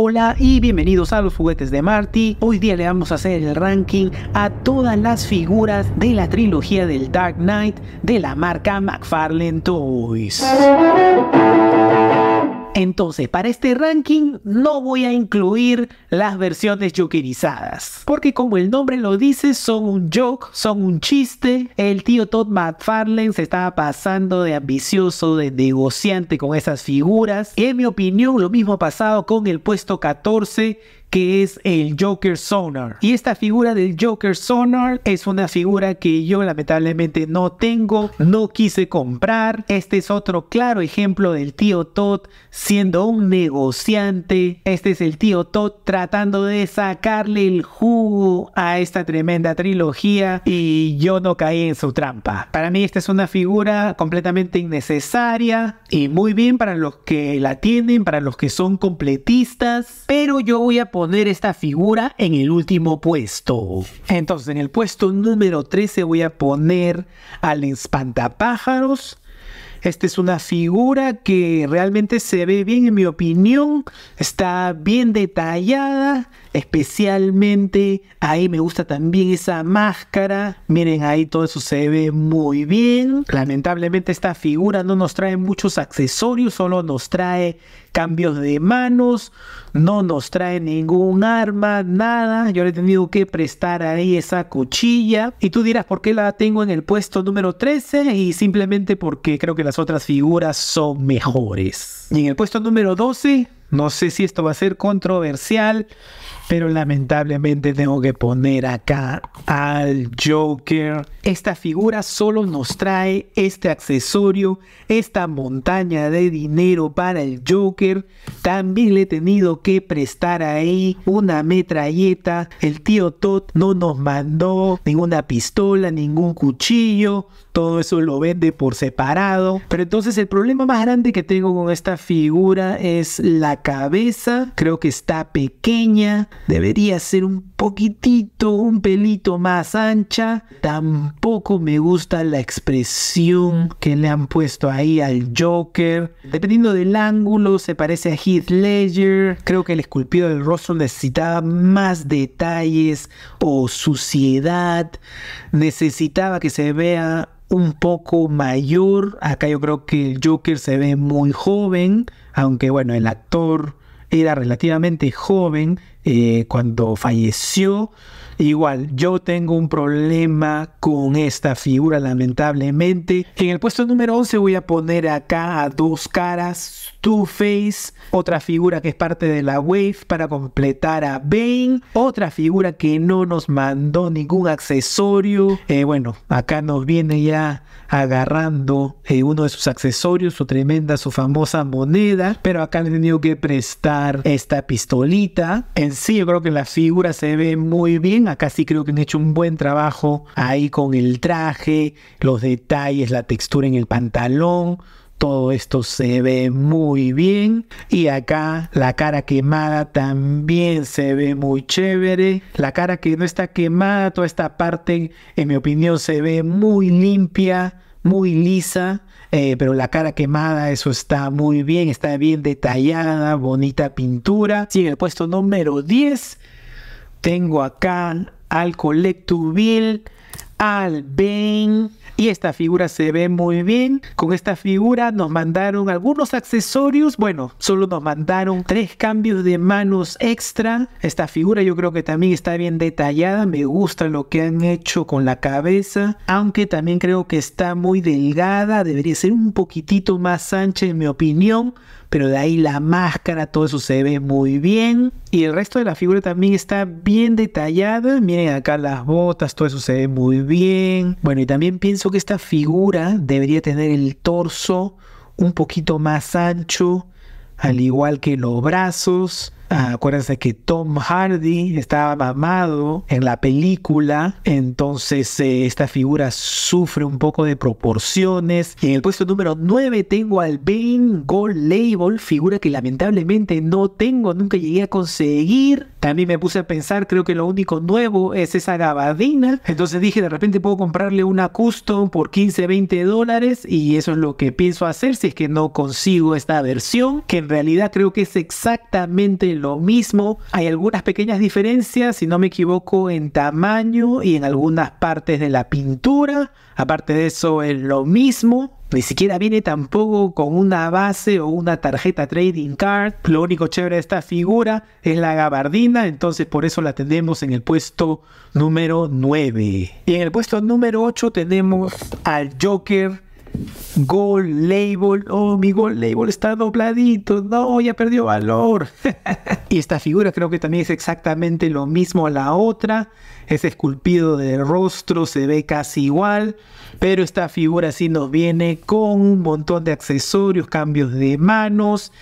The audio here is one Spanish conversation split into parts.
Hola y bienvenidos a los juguetes de Marty. Hoy día le vamos a hacer el ranking a todas las figuras de la trilogía del Dark Knight de la marca McFarlane Toys. Entonces, para este ranking no voy a incluir las versiones yokerizadas. porque como el nombre lo dice, son un joke, son un chiste. El tío Todd McFarlane se estaba pasando de ambicioso, de negociante con esas figuras. en mi opinión, lo mismo ha pasado con el puesto 14 que es el Joker Sonar. Y esta figura del Joker Sonar es una figura que yo lamentablemente no tengo, no quise comprar. Este es otro claro ejemplo del tío Todd siendo un negociante. Este es el tío Todd tratando de sacarle el jugo a esta tremenda trilogía y yo no caí en su trampa. Para mí esta es una figura completamente innecesaria y muy bien para los que la tienen, para los que son completistas, pero yo voy a poner esta figura en el último puesto. Entonces, en el puesto número 13 voy a poner al espantapájaros. Esta es una figura que realmente se ve bien, en mi opinión. Está bien detallada especialmente. Ahí me gusta también esa máscara. Miren, ahí todo eso se ve muy bien. Lamentablemente esta figura no nos trae muchos accesorios, solo nos trae cambios de manos, no nos trae ningún arma, nada. Yo le he tenido que prestar ahí esa cuchilla. Y tú dirás, ¿por qué la tengo en el puesto número 13? Y simplemente porque creo que las otras figuras son mejores. Y en el puesto número 12 no sé si esto va a ser controversial, pero lamentablemente tengo que poner acá al Joker. Esta figura solo nos trae este accesorio, esta montaña de dinero para el Joker. También le he tenido que prestar ahí una metralleta. El tío Todd no nos mandó ninguna pistola, ningún cuchillo, todo eso lo vende por separado. Pero entonces el problema más grande que tengo con esta figura es la cabeza. Creo que está pequeña, debería ser un poquitito, un pelito más ancha. Tampoco me gusta la expresión mm. que le han puesto ahí al Joker. Dependiendo del ángulo, se parece a Heath Ledger. Creo que el esculpido del rostro necesitaba más detalles o suciedad. Necesitaba que se vea un poco mayor. Acá yo creo que el Joker se ve muy joven, aunque bueno, el actor era relativamente joven eh, cuando falleció. Igual, yo tengo un problema con esta figura, lamentablemente. En el puesto número 11 voy a poner acá a dos caras, Two Face, otra figura que es parte de la Wave para completar a Bane, otra figura que no nos mandó ningún accesorio. Eh, bueno, acá nos viene ya agarrando eh, uno de sus accesorios, su tremenda, su famosa moneda, pero acá le he tenido que prestar esta pistolita. Eh, sí yo creo que la figura se ve muy bien. Acá sí creo que han hecho un buen trabajo ahí con el traje, los detalles, la textura en el pantalón. Todo esto se ve muy bien. Y acá la cara quemada también se ve muy chévere. La cara que no está quemada, toda esta parte, en mi opinión, se ve muy limpia muy lisa, eh, pero la cara quemada, eso está muy bien, está bien detallada, bonita pintura. Sí, en el puesto número 10 tengo acá al bill al Ben. Y esta figura se ve muy bien. Con esta figura nos mandaron algunos accesorios. Bueno, solo nos mandaron tres cambios de manos extra. Esta figura yo creo que también está bien detallada. Me gusta lo que han hecho con la cabeza. Aunque también creo que está muy delgada. Debería ser un poquitito más ancha en mi opinión pero de ahí la máscara, todo eso se ve muy bien. Y el resto de la figura también está bien detallada. Miren acá las botas, todo eso se ve muy bien. Bueno, y también pienso que esta figura debería tener el torso un poquito más ancho, al igual que los brazos. Ah, acuérdense que Tom Hardy estaba mamado en la película, entonces eh, esta figura sufre un poco de proporciones. Y en el puesto número 9 tengo al Bane Gold Label, figura que lamentablemente no tengo, nunca llegué a conseguir. También me puse a pensar, creo que lo único nuevo es esa gabadina, Entonces dije, de repente puedo comprarle una custom por 15, 20 dólares y eso es lo que pienso hacer si es que no consigo esta versión, que en realidad creo que es exactamente lo mismo. Hay algunas pequeñas diferencias, si no me equivoco, en tamaño y en algunas partes de la pintura. Aparte de eso, es lo mismo. Ni siquiera viene tampoco con una base o una tarjeta trading card. Lo único chévere de esta figura es la gabardina, entonces por eso la tenemos en el puesto número 9. Y en el puesto número 8 tenemos al Joker Gold label, oh, mi gold label está dobladito, no, ya perdió valor. y esta figura creo que también es exactamente lo mismo a la otra, es esculpido de rostro, se ve casi igual, pero esta figura sí nos viene con un montón de accesorios, cambios de manos,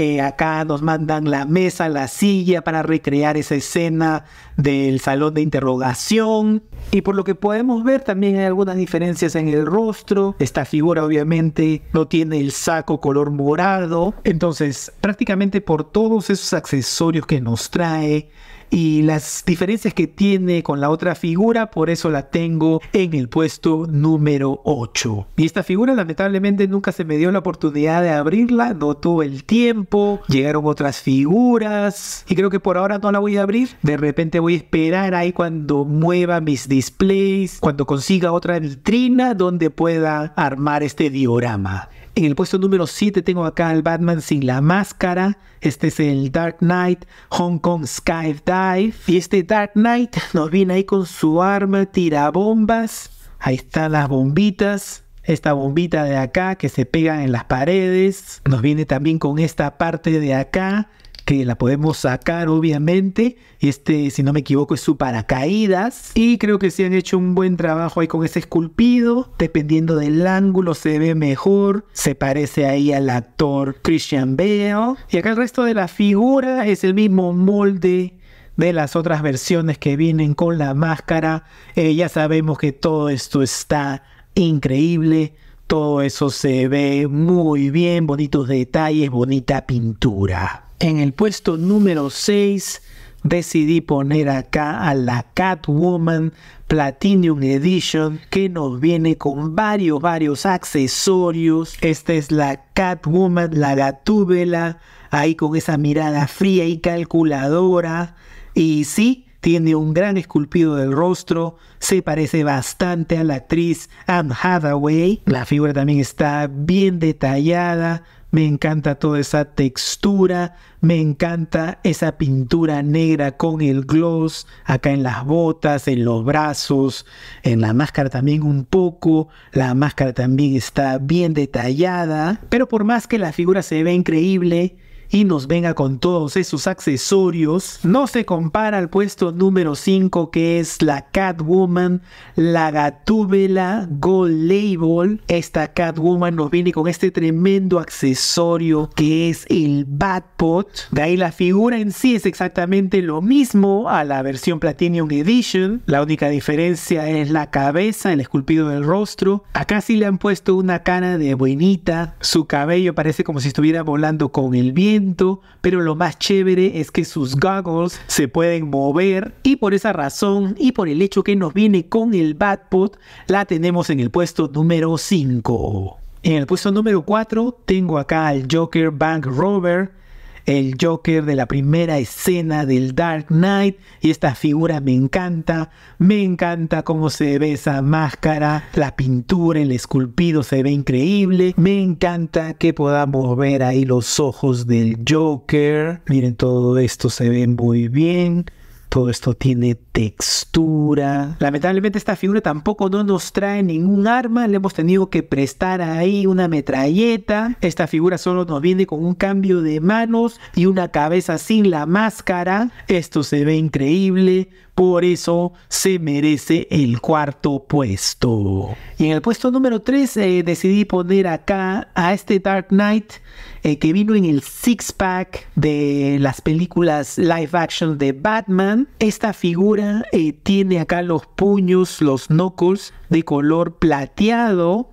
eh, acá nos mandan la mesa, la silla para recrear esa escena del salón de interrogación. Y por lo que podemos ver también hay algunas diferencias en el rostro. Esta figura obviamente no tiene el saco color morado. Entonces prácticamente por todos esos accesorios que nos trae y las diferencias que tiene con la otra figura, por eso la tengo en el puesto número 8. Y esta figura lamentablemente nunca se me dio la oportunidad de abrirla, no tuve el tiempo, llegaron otras figuras y creo que por ahora no la voy a abrir. De repente voy a esperar ahí cuando mueva mis displays, cuando consiga otra vitrina donde pueda armar este diorama. En el puesto número 7 tengo acá al Batman sin la máscara. Este es el Dark Knight Hong Kong Skydive. Y este Dark Knight nos viene ahí con su arma tira bombas. Ahí están las bombitas. Esta bombita de acá que se pega en las paredes. Nos viene también con esta parte de acá la podemos sacar obviamente. Este, si no me equivoco, es su paracaídas. Y creo que se han hecho un buen trabajo ahí con ese esculpido. Dependiendo del ángulo se ve mejor. Se parece ahí al actor Christian Bale. Y acá el resto de la figura es el mismo molde de las otras versiones que vienen con la máscara. Eh, ya sabemos que todo esto está increíble. Todo eso se ve muy bien, bonitos detalles, bonita pintura. En el puesto número 6 decidí poner acá a la Catwoman Platinum Edition que nos viene con varios, varios accesorios. Esta es la Catwoman, la gatúbela, ahí con esa mirada fría y calculadora. Y sí, tiene un gran esculpido del rostro, se parece bastante a la actriz Anne Hathaway. La figura también está bien detallada, me encanta toda esa textura, me encanta esa pintura negra con el gloss, acá en las botas, en los brazos, en la máscara también un poco, la máscara también está bien detallada, pero por más que la figura se vea increíble, y nos venga con todos esos accesorios, no se compara al puesto número 5 que es la Catwoman, la Gatúbela Gold Label. Esta Catwoman nos viene con este tremendo accesorio que es el Batpot. De ahí la figura en sí es exactamente lo mismo a la versión Platinum Edition. La única diferencia es la cabeza, el esculpido del rostro. Acá sí le han puesto una cara de buenita. Su cabello parece como si estuviera volando con el viento pero lo más chévere es que sus goggles se pueden mover y por esa razón y por el hecho que nos viene con el Batpod, la tenemos en el puesto número 5. En el puesto número 4 tengo acá al Joker Bank Rover, el Joker de la primera escena del Dark Knight y esta figura me encanta, me encanta cómo se ve esa máscara, la pintura, el esculpido se ve increíble, me encanta que podamos ver ahí los ojos del Joker, miren todo esto se ve muy bien, todo esto tiene textura. Lamentablemente esta figura tampoco no nos trae ningún arma, le hemos tenido que prestar ahí una metralleta. Esta figura solo nos viene con un cambio de manos y una cabeza sin la máscara. Esto se ve increíble, por eso se merece el cuarto puesto. Y en el puesto número 3 eh, decidí poner acá a este Dark Knight eh, que vino en el six-pack de las películas live action de Batman. Esta figura eh, tiene acá los puños, los knuckles de color plateado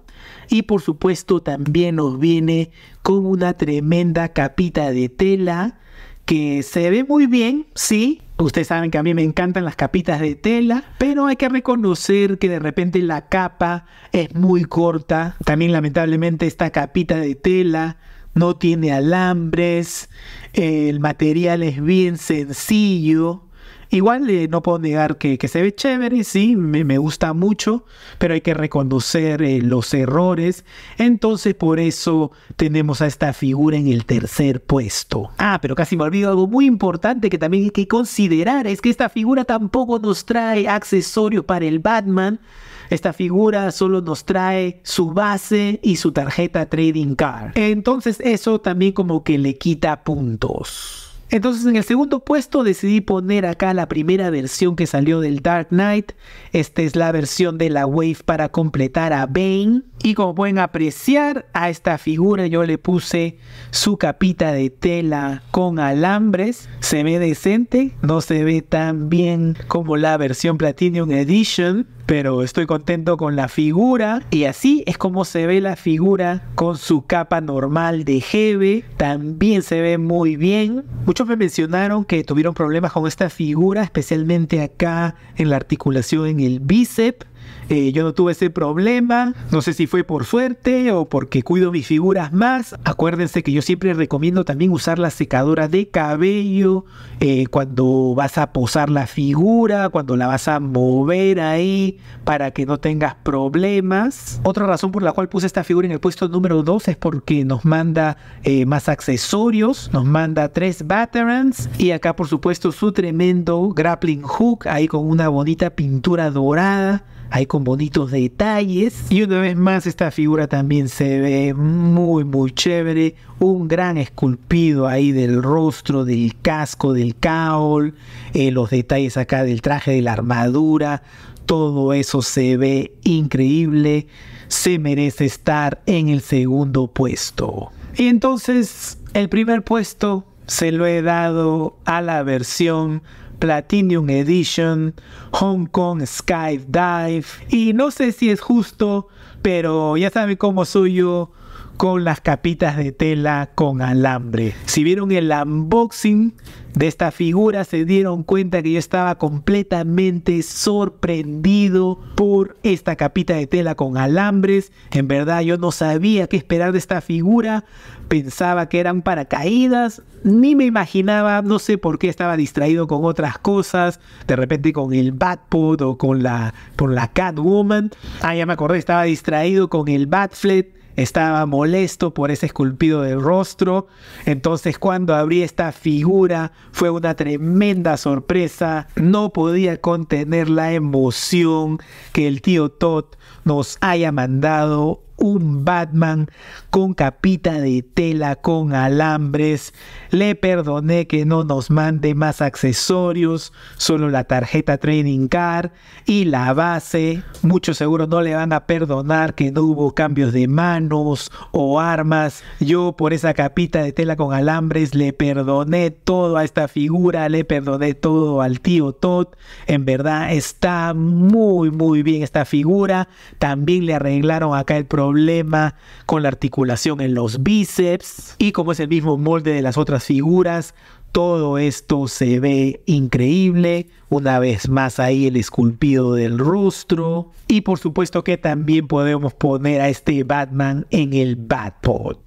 y por supuesto también nos viene con una tremenda capita de tela que se ve muy bien, sí, Ustedes saben que a mí me encantan las capitas de tela, pero hay que reconocer que de repente la capa es muy corta. También lamentablemente esta capita de tela no tiene alambres, el material es bien sencillo. Igual eh, no puedo negar que, se ve chévere, sí, me, gusta mucho, pero hay que reconocer eh, los errores. Entonces por eso tenemos a esta figura en el tercer puesto. Ah, pero casi me olvido algo muy importante que también hay que considerar, es que esta figura tampoco nos trae accesorio para el Batman. Esta figura solo nos trae su base y su tarjeta trading card. Entonces eso también como que le quita puntos. Entonces en el segundo puesto decidí poner acá la primera versión que salió del Dark Knight. Esta es la versión de la Wave para completar a Bane. Y como pueden apreciar a esta figura yo le puse su capita de tela con alambres. Se ve decente, no se ve tan bien como la versión Platinum Edition pero estoy contento con la figura. Y así es como se ve la figura con su capa normal de Hebe. También se ve muy bien. Muchos me mencionaron que tuvieron problemas con esta figura, especialmente acá en la articulación en el bíceps eh, yo no tuve ese problema, no sé si fue por suerte o porque cuido mis figuras más. Acuérdense que yo siempre recomiendo también usar la secadora de cabello eh, cuando vas a posar la figura, cuando la vas a mover ahí para que no tengas problemas. Otra razón por la cual puse esta figura en el puesto número 2 es porque nos manda eh, más accesorios, nos manda tres veterans y acá por supuesto su tremendo grappling hook ahí con una bonita pintura dorada ahí con bonitos detalles. Y una vez más, esta figura también se ve muy, muy chévere. Un gran esculpido ahí del rostro, del casco, del caol, eh, los detalles acá del traje, de la armadura. Todo eso se ve increíble. Se merece estar en el segundo puesto. Y entonces, el primer puesto se lo he dado a la versión Platinum Edition, Hong Kong Skydive. Y no sé si es justo, pero ya saben cómo soy yo con las capitas de tela con alambre. Si vieron el unboxing de esta figura se dieron cuenta que yo estaba completamente sorprendido por esta capita de tela con alambres. En verdad yo no sabía qué esperar de esta figura. Pensaba que eran paracaídas. Ni me imaginaba, no sé por qué estaba distraído con otras cosas. De repente con el Batpod o con la, con la Catwoman. Ah, ya me acordé, estaba distraído con el Batflet estaba molesto por ese esculpido del rostro. Entonces cuando abrí esta figura fue una tremenda sorpresa. No podía contener la emoción que el tío Todd nos haya mandado un Batman con capita de tela, con alambres. Le perdoné que no nos mande más accesorios, solo la tarjeta Training car y la base. Muchos seguros no le van a perdonar que no hubo cambios de manos o armas. Yo por esa capita de tela con alambres le perdoné todo a esta figura, le perdoné todo al tío Todd. En verdad está muy, muy bien esta figura. También le arreglaron acá el problema problema con la articulación en los bíceps y como es el mismo molde de las otras figuras, todo esto se ve increíble. Una vez más ahí el esculpido del rostro. Y por supuesto que también podemos poner a este Batman en el Batpod.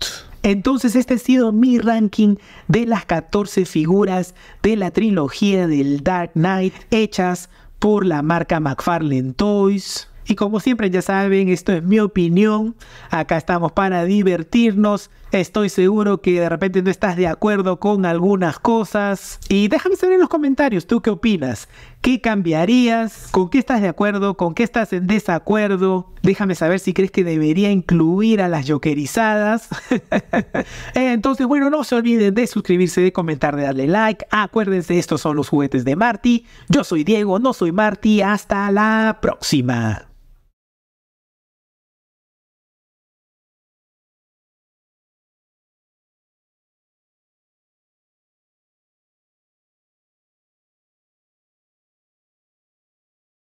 Entonces este ha sido mi ranking de las 14 figuras de la trilogía del Dark Knight hechas por la marca McFarlane Toys. Y como siempre ya saben, esto es mi opinión. Acá estamos para divertirnos Estoy seguro que de repente no estás de acuerdo con algunas cosas. Y déjame saber en los comentarios, ¿tú qué opinas? ¿Qué cambiarías? ¿Con qué estás de acuerdo? ¿Con qué estás en desacuerdo? Déjame saber si crees que debería incluir a las jokerizadas. Eh, entonces, bueno, no se olviden de suscribirse, de comentar, de darle like. Acuérdense, estos son los juguetes de Marty. Yo soy Diego, no soy Marty. Hasta la próxima.